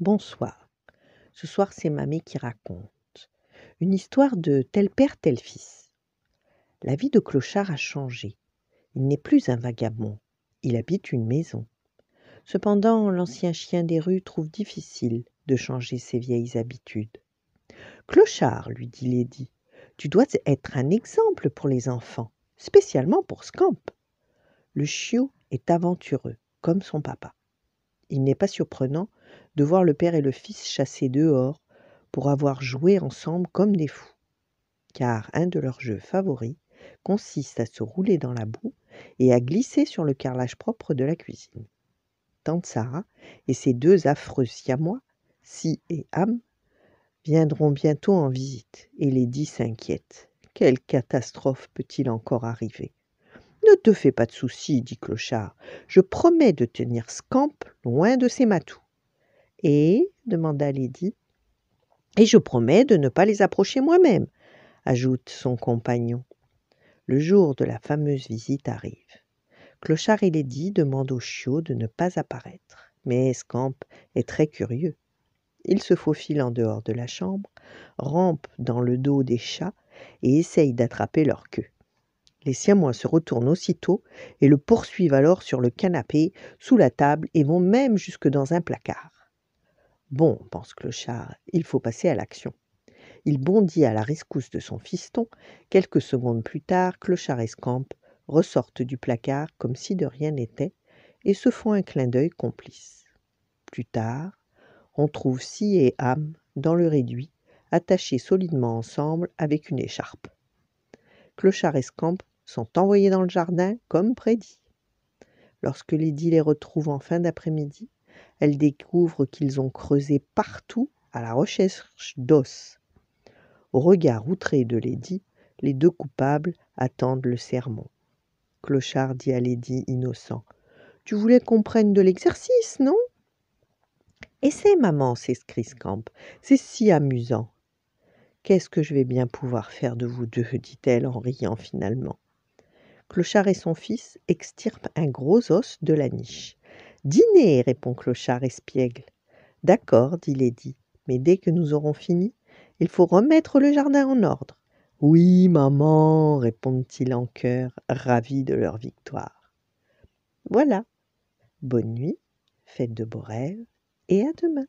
Bonsoir. Ce soir, c'est Mamie qui raconte. Une histoire de tel père, tel fils. La vie de Clochard a changé. Il n'est plus un vagabond. Il habite une maison. Cependant, l'ancien chien des rues trouve difficile de changer ses vieilles habitudes. Clochard, lui dit Lady, tu dois être un exemple pour les enfants, spécialement pour Scamp. Le chiot est aventureux, comme son papa il n'est pas surprenant de voir le père et le fils chassés dehors pour avoir joué ensemble comme des fous, car un de leurs jeux favoris consiste à se rouler dans la boue et à glisser sur le carrelage propre de la cuisine. Tante Sarah et ses deux affreux siamois, Si et Am, viendront bientôt en visite et les dix s'inquiètent. Quelle catastrophe peut-il encore arriver ne te fais pas de soucis, dit Clochard. Je promets de tenir Scamp loin de ces matous. Et demanda Lady. Et je promets de ne pas les approcher moi-même, ajoute son compagnon. Le jour de la fameuse visite arrive. Clochard et Lady demandent au chiot de ne pas apparaître. Mais Scamp est très curieux. Il se faufile en dehors de la chambre, rampe dans le dos des chats et essaye d'attraper leur queue. Les Siamois se retournent aussitôt et le poursuivent alors sur le canapé, sous la table et vont même jusque dans un placard. Bon, pense Clochard, il faut passer à l'action. Il bondit à la rescousse de son fiston. Quelques secondes plus tard, Clochard et Scamp ressortent du placard comme si de rien n'était et se font un clin d'œil complice. Plus tard, on trouve si et âme dans le réduit, attachés solidement ensemble avec une écharpe. Clochard et Scamp sont envoyés dans le jardin comme prédit. Lorsque Lady les retrouve en fin d'après-midi, elle découvre qu'ils ont creusé partout à la recherche d'os. Au regard outré de Lady, les deux coupables attendent le sermon. Clochard dit à Lady, innocent Tu voulais qu'on prenne de l'exercice, non Essaie, maman, s'excris Scamp. C'est si amusant. Qu'est-ce que je vais bien pouvoir faire de vous deux dit-elle en riant finalement. Clochard et son fils extirpent un gros os de la niche. Dîner, répond Clochard espiègle. D'accord, dit Lady, mais dès que nous aurons fini, il faut remettre le jardin en ordre. Oui, maman, répondent-ils en chœur, ravis de leur victoire. Voilà. Bonne nuit, faites de beaux rêves, et à demain.